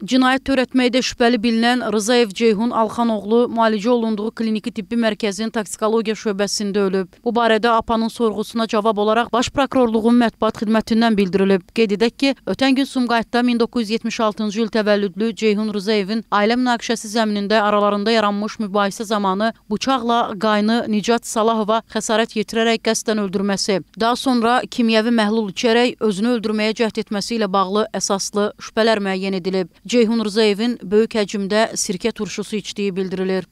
Cinayət törətməkdə şübhəli bilinən Rızayev Ceyhun Alxanoğlu müalicə olunduğu kliniki tibbi mərkəzinin toksikologiya şöbəsində ölüb. Bu barədə APA-nın sorğusuna cavab olaraq Baş prokurorluğun mətbuat xidmətindən bildirilib. Qeyd edək ki, ötən gün Sumqayıtda 1976-cı il təvəllüdlü Ceyhun Rızayevin ailə münaqişəsi zəminində aralarında yaranmış mübahisə zamanı bıçaqla qaynı Nicat Salahova xəsarət yetirərək qəsdən öldürməsi, daha sonra kimyəvi məhlul içərək özünü öldürməyə cəhd etməsi ilə bağlı əsaslı şübhələr müəyyən edilib. Ceyhun Rzayevin böyük həcmdə sirkə turşusu içdiyi bildirilir.